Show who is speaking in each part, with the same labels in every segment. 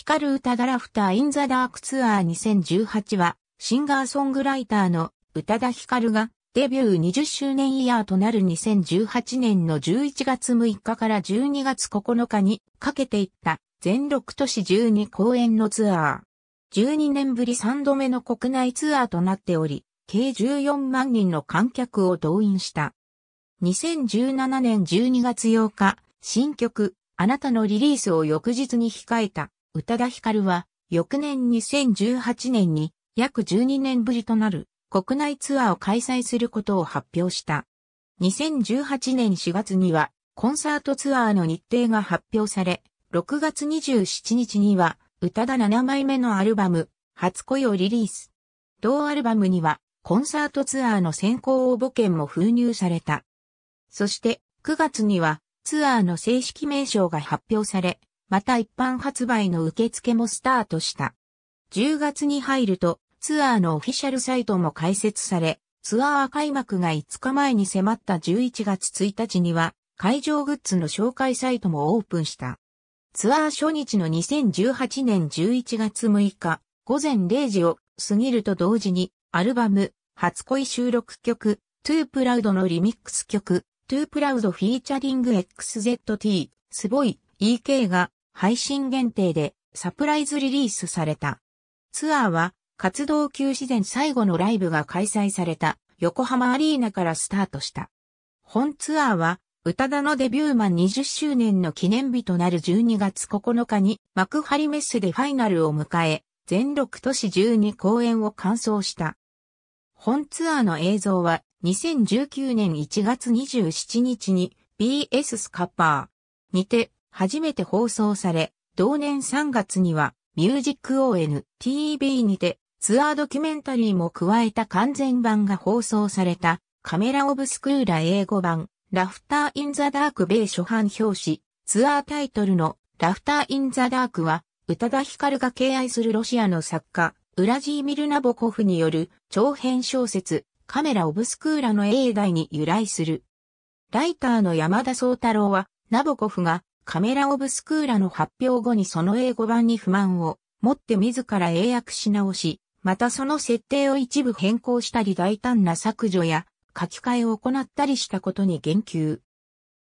Speaker 1: 光る歌ダラフター・イン・ザ・ダークツアー2018は、シンガーソングライターの宇多田ヒカルがデビュー20周年イヤーとなる2018年の11月6日から12月9日にかけていった全6都市12公演のツアー。12年ぶり3度目の国内ツアーとなっており、計14万人の観客を動員した。2017年12月8日、新曲、あなたのリリースを翌日に控えた。宇多田ヒカルは、翌年2018年に約12年ぶりとなる国内ツアーを開催することを発表した。2018年4月にはコンサートツアーの日程が発表され、6月27日には宇多田7枚目のアルバム、初恋をリリース。同アルバムにはコンサートツアーの先行応募券も封入された。そして9月にはツアーの正式名称が発表され、また一般発売の受付もスタートした。10月に入ると、ツアーのオフィシャルサイトも開設され、ツアー開幕が5日前に迫った11月1日には、会場グッズの紹介サイトもオープンした。ツアー初日の2018年11月6日、午前0時を過ぎると同時に、アルバム、初恋収録曲、トゥープラウドのリミックス曲、トゥープラウドフィーチャリング XZT、すごい、EK が配信限定でサプライズリリースされた。ツアーは活動休止前最後のライブが開催された横浜アリーナからスタートした。本ツアーは宇多田のデビューマン20周年の記念日となる12月9日に幕張メッセでファイナルを迎え、全6都市12公演を完走した。本ツアーの映像は2019年1月27日に BS スカッパーにて初めて放送され、同年3月には、ミュージック ONTV にてツアードキュメンタリーも加えた完全版が放送されたカメラオブスクーラ英語版ラフターインザダーク米初版表紙ツアータイトルのラフターインザダークは宇多田ヒカルが敬愛するロシアの作家ウラジーミル・ナボコフによる長編小説カメラオブスクーラの英題に由来する。ライターの山田宗太郎はナボコフがカメラ・オブ・スクーラの発表後にその英語版に不満を持って自ら英訳し直し、またその設定を一部変更したり大胆な削除や書き換えを行ったりしたことに言及。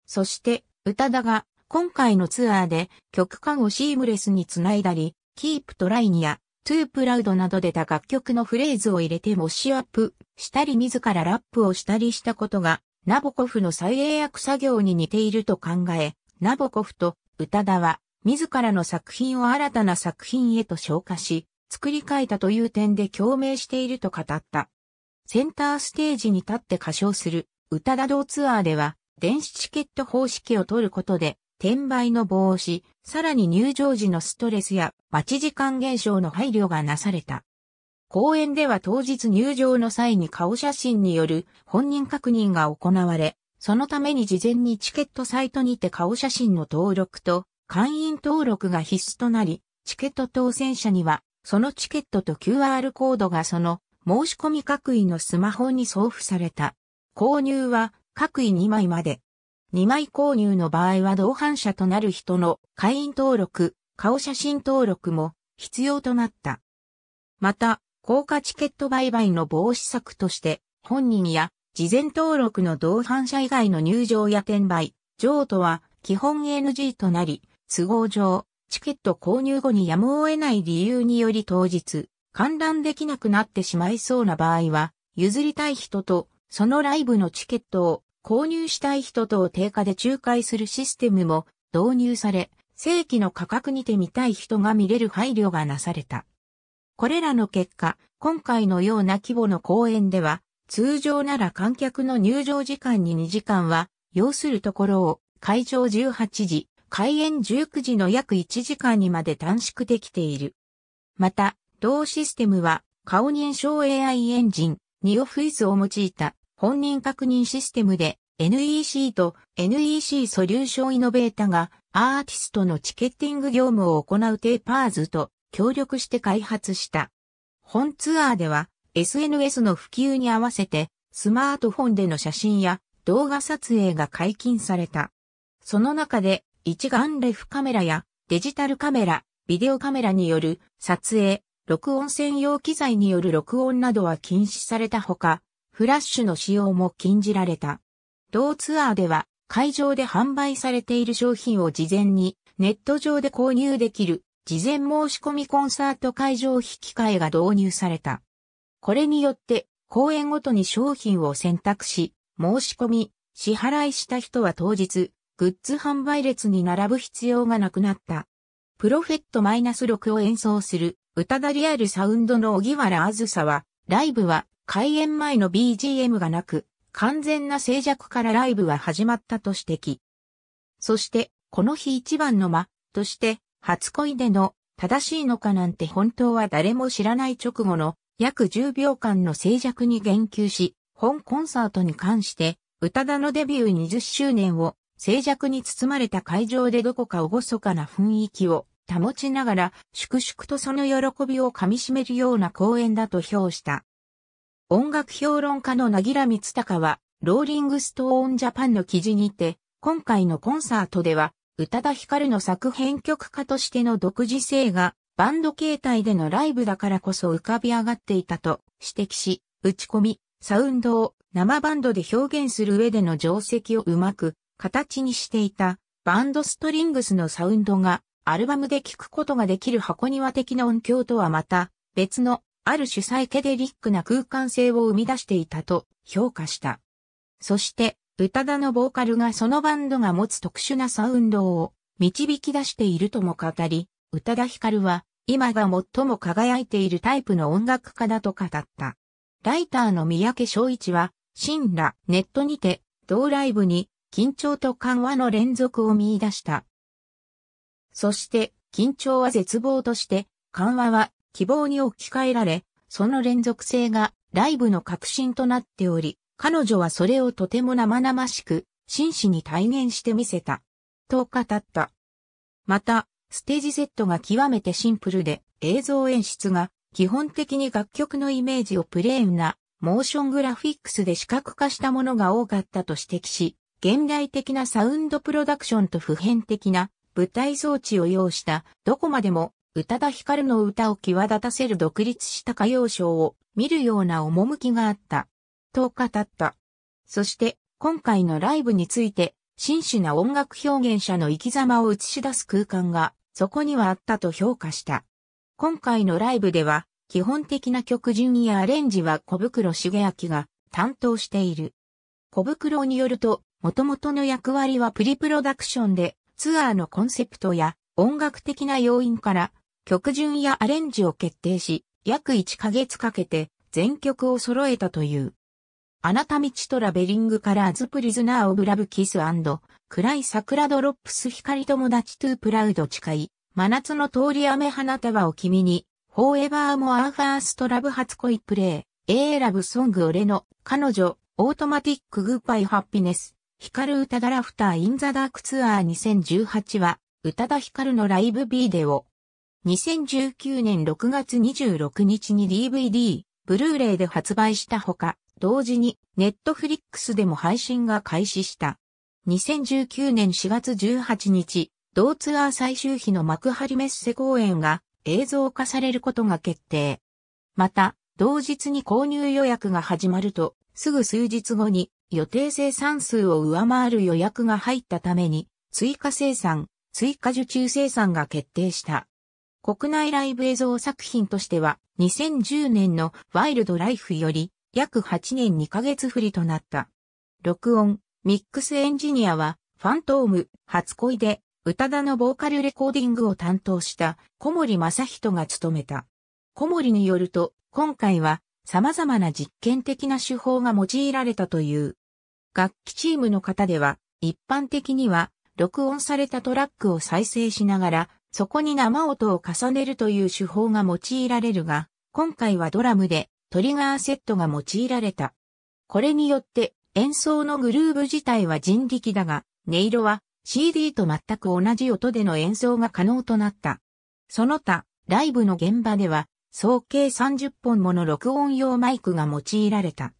Speaker 1: そして、宇多田が今回のツアーで曲間をシームレスにつないだり、キープトライニやトゥープラウドなどでた楽曲のフレーズを入れてモッシュアップしたり自らラップをしたりしたことが、ナボコフの再英訳作業に似ていると考え、ナボコフと宇多田は、自らの作品を新たな作品へと昇華し、作り変えたという点で共鳴していると語った。センターステージに立って歌唱する、宇多田道ツアーでは、電子チケット方式を取ることで、転売の防止、さらに入場時のストレスや待ち時間減少の配慮がなされた。公演では当日入場の際に顔写真による本人確認が行われ、そのために事前にチケットサイトにて顔写真の登録と会員登録が必須となり、チケット当選者には、そのチケットと QR コードがその申し込み各位のスマホに送付された。購入は各位2枚まで。2枚購入の場合は同伴者となる人の会員登録、顔写真登録も必要となった。また、高価チケット売買の防止策として、本人や事前登録の同伴者以外の入場や転売、譲渡は基本 NG となり、都合上、チケット購入後にやむを得ない理由により当日、観覧できなくなってしまいそうな場合は、譲りたい人と、そのライブのチケットを購入したい人とを定価で仲介するシステムも導入され、正規の価格にて見たい人が見れる配慮がなされた。これらの結果、今回のような規模の公演では、通常なら観客の入場時間に2時間は、要するところを、会場18時、開演19時の約1時間にまで短縮できている。また、同システムは、顔認証 AI エンジン、ニオフイスを用いた本人確認システムで、NEC と NEC ソリューションイノベータがアーティストのチケッティング業務を行うテーパーズと協力して開発した。本ツアーでは SNS の普及に合わせて、スマートフォンでの写真や動画撮影が解禁された。その中で、一眼レフカメラやデジタルカメラ、ビデオカメラによる撮影、録音専用機材による録音などは禁止されたほか、フラッシュの使用も禁じられた。同ツアーでは、会場で販売されている商品を事前にネット上で購入できる事前申し込みコンサート会場引き換えが導入された。これによって、公演ごとに商品を選択し、申し込み、支払いした人は当日、グッズ販売列に並ぶ必要がなくなった。プロフェットマイナス -6 を演奏する、歌だリアルサウンドの小木原あずさは、ライブは開演前の BGM がなく、完全な静寂からライブは始まったと指摘。そして、この日一番の間として、初恋での正しいのかなんて本当は誰も知らない直後の約10秒間の静寂に言及し、本コンサートに関して、宇多田のデビュー20周年を静寂に包まれた会場でどこか厳かな雰囲気を保ちながら、粛々とその喜びを噛み締めるような公演だと評した。音楽評論家のなぎらみつたかは、ローリングストーンジャパンの記事にて、今回のコンサートでは、宇多田ヒカルの作編曲家としての独自性が、バンド形態でのライブだからこそ浮かび上がっていたと指摘し、打ち込み、サウンドを生バンドで表現する上での定石をうまく形にしていたバンドストリングスのサウンドがアルバムで聴くことができる箱庭的な音響とはまた別のある主催ケデリックな空間性を生み出していたと評価した。そして宇多田のボーカルがそのバンドが持つ特殊なサウンドを導き出しているとも語り、宇多田ヒカルは今が最も輝いているタイプの音楽家だと語った。ライターの三宅昭一は、新羅ネットにて、同ライブに緊張と緩和の連続を見出した。そして、緊張は絶望として、緩和は希望に置き換えられ、その連続性がライブの核心となっており、彼女はそれをとても生々しく、真摯に体現してみせた。と語った。また、ステージセットが極めてシンプルで、映像演出が基本的に楽曲のイメージをプレーンなモーショングラフィックスで視覚化したものが多かったと指摘し、現代的なサウンドプロダクションと普遍的な舞台装置を要したどこまでも宇多田ヒカルの歌を際立たせる独立した歌謡賞を見るような趣があった。と語った。そして、今回のライブについて、真摯な音楽表現者の生き様を映し出す空間が、そこにはあったと評価した。今回のライブでは、基本的な曲順やアレンジは小袋茂明が担当している。小袋によると、元々の役割はプリプロダクションで、ツアーのコンセプトや音楽的な要因から、曲順やアレンジを決定し、約1ヶ月かけて全曲を揃えたという。あなた道トラベリングカラーズプリズナーオブラブキス暗い桜ドロップス光友達トゥープラウド誓い、真夏の通り雨花束を君に、フォーエバーモアーファーストラブ初恋プレイ、A ラブソング俺の、彼女、オートマティックグッバイハッピネス、光る歌ダラフターインザダークツアー2018は、宇多田ヒカルのライブビデオ。2019年6月26日に DVD、ブルーレイで発売したほか、同時にネットフリックスでも配信が開始した。2019年4月18日、同ツアー最終日の幕張メッセ公演が映像化されることが決定。また、同日に購入予約が始まると、すぐ数日後に予定生産数を上回る予約が入ったために、追加生産、追加受注生産が決定した。国内ライブ映像作品としては、2010年のワイルドライフより、約8年2ヶ月振りとなった。録音、ミックスエンジニアは、ファントーム、初恋で、歌田のボーカルレコーディングを担当した小森正人が務めた。小森によると、今回は様々な実験的な手法が用いられたという。楽器チームの方では、一般的には、録音されたトラックを再生しながら、そこに生音を重ねるという手法が用いられるが、今回はドラムでトリガーセットが用いられた。これによって演奏のグルーブ自体は人力だが、音色は CD と全く同じ音での演奏が可能となった。その他、ライブの現場では、総計30本もの録音用マイクが用いられた。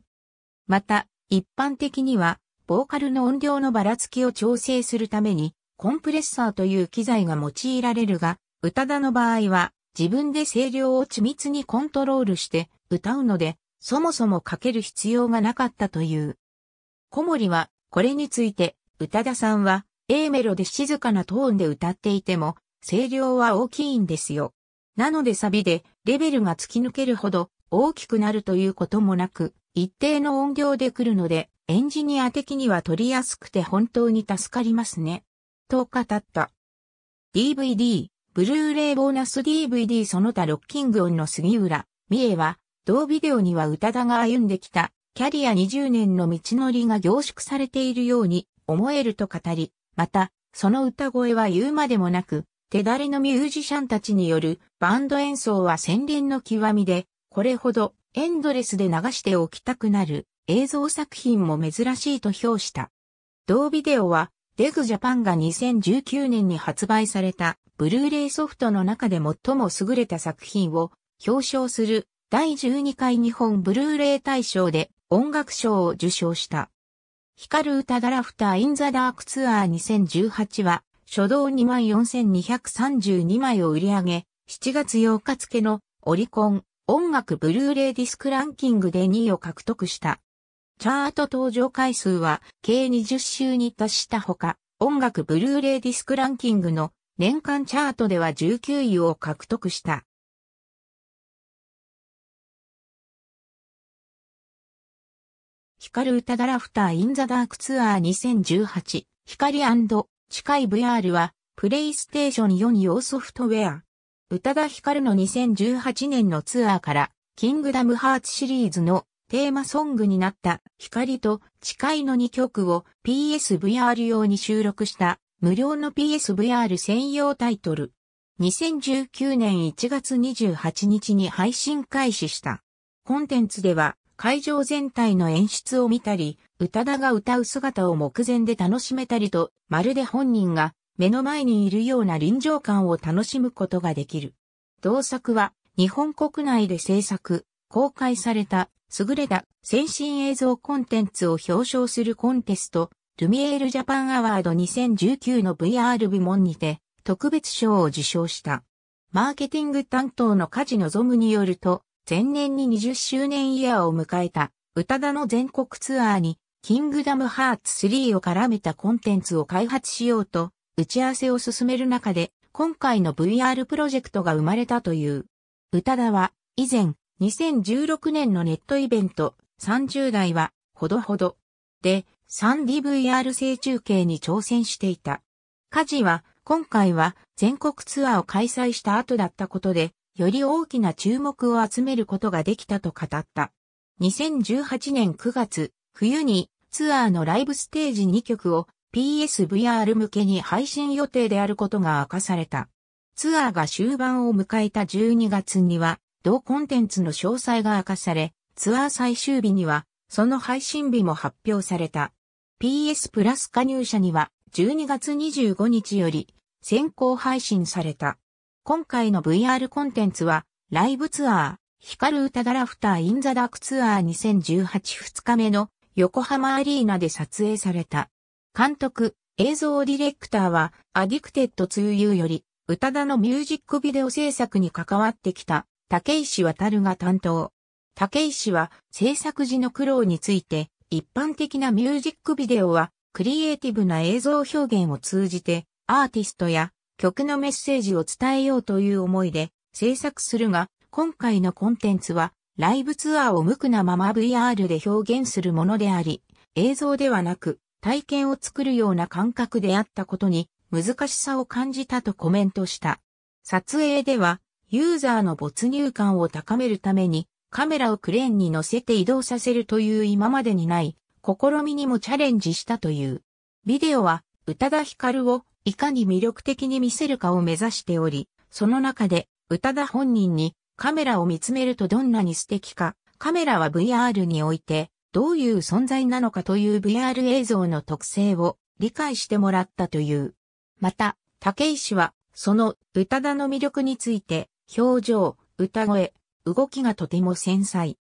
Speaker 1: また、一般的には、ボーカルの音量のばらつきを調整するために、コンプレッサーという機材が用いられるが、歌田の場合は、自分で声量を緻密にコントロールして、歌うので、そもそもかける必要がなかったという。小森は、これについて、宇多田さんは、A メロで静かなトーンで歌っていても、声量は大きいんですよ。なのでサビで、レベルが突き抜けるほど、大きくなるということもなく、一定の音量で来るので、エンジニア的には取りやすくて本当に助かりますね。と語った。DVD、ブルーレイボーナス DVD その他ロッキングオンの杉浦、三重は、同ビデオには宇多田が歩んできた、キャリア20年の道のりが凝縮されているように思えると語り、また、その歌声は言うまでもなく、手だれのミュージシャンたちによるバンド演奏は洗練の極みで、これほどエンドレスで流しておきたくなる映像作品も珍しいと評した。同ビデオは、デグジャパンが2019年に発売されたブルーレイソフトの中で最も優れた作品を表彰する第12回日本ブルーレイ大賞で音楽賞を受賞した。光る歌ダラフターインザダークツアー2018は、初動24,232枚を売り上げ、7月8日付のオリコン音楽ブルーレイディスクランキングで2位を獲得した。チャート登場回数は計20週に達したほか、音楽ブルーレイディスクランキングの年間チャートでは19位を獲得した。光歌ダラフターインザダークツアー2018光近い VR はプレイステーション4用ソフトウェア。歌多田ヒカルの2018年のツアーからキングダムハーツシリーズのテーマソングになった光と近いの2曲を PSVR 用に収録した無料の PSVR 専用タイトル。2019年1月28日に配信開始した。コンテンツでは会場全体の演出を見たり、宇多田が歌う姿を目前で楽しめたりと、まるで本人が目の前にいるような臨場感を楽しむことができる。同作は日本国内で制作、公開された優れた先進映像コンテンツを表彰するコンテスト、ルミエールジャパンアワード2019の VR 部門にて特別賞を受賞した。マーケティング担当の梶望によると、前年に20周年イヤーを迎えた、宇多田の全国ツアーに、キングダムハーツ3を絡めたコンテンツを開発しようと、打ち合わせを進める中で、今回の VR プロジェクトが生まれたという。宇多田は、以前、2016年のネットイベント、30代は、ほどほど。で、3DVR 正中継に挑戦していた。家事は、今回は全国ツアーを開催した後だったことで、より大きな注目を集めることができたと語った。2018年9月、冬にツアーのライブステージ2曲を PSVR 向けに配信予定であることが明かされた。ツアーが終盤を迎えた12月には、同コンテンツの詳細が明かされ、ツアー最終日には、その配信日も発表された。PS プラス加入者には、12月25日より、先行配信された。今回の VR コンテンツは、ライブツアー、光る歌ダラフターインザダークツアー20182日目の横浜アリーナで撮影された。監督、映像ディレクターは、アディクテッドツーユーより、歌田のミュージックビデオ制作に関わってきた、竹石渡が担当。竹石は、制作時の苦労について、一般的なミュージックビデオは、クリエイティブな映像表現を通じて、アーティストや曲のメッセージを伝えようという思いで制作するが、今回のコンテンツはライブツアーを無垢なまま VR で表現するものであり、映像ではなく体験を作るような感覚であったことに難しさを感じたとコメントした。撮影ではユーザーの没入感を高めるためにカメラをクレーンに乗せて移動させるという今までにない試みにもチャレンジしたという。ビデオは宇多田ヒカルをいかに魅力的に見せるかを目指しており、その中で、宇多田本人にカメラを見つめるとどんなに素敵か、カメラは VR において、どういう存在なのかという VR 映像の特性を理解してもらったという。また、竹石は、その宇多田の魅力について、表情、歌声、動きがとても繊細。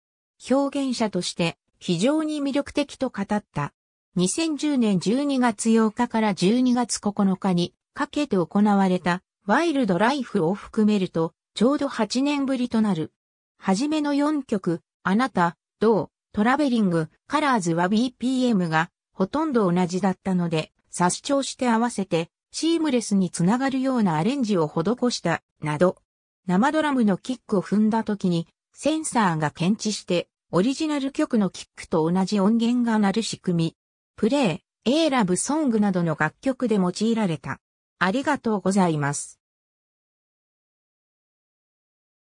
Speaker 1: 表現者として非常に魅力的と語った。2010年12月8日から12月9日にかけて行われたワイルドライフを含めるとちょうど8年ぶりとなる。はじめの4曲、あなた、どう、トラベリング、カラーズは BPM がほとんど同じだったので、殺傷して合わせてシームレスにつながるようなアレンジを施した、など、生ドラムのキックを踏んだ時にセンサーが検知してオリジナル曲のキックと同じ音源が鳴る仕組み。プレイ、エーラブソングなどの楽曲で用いられた。ありがとうございます。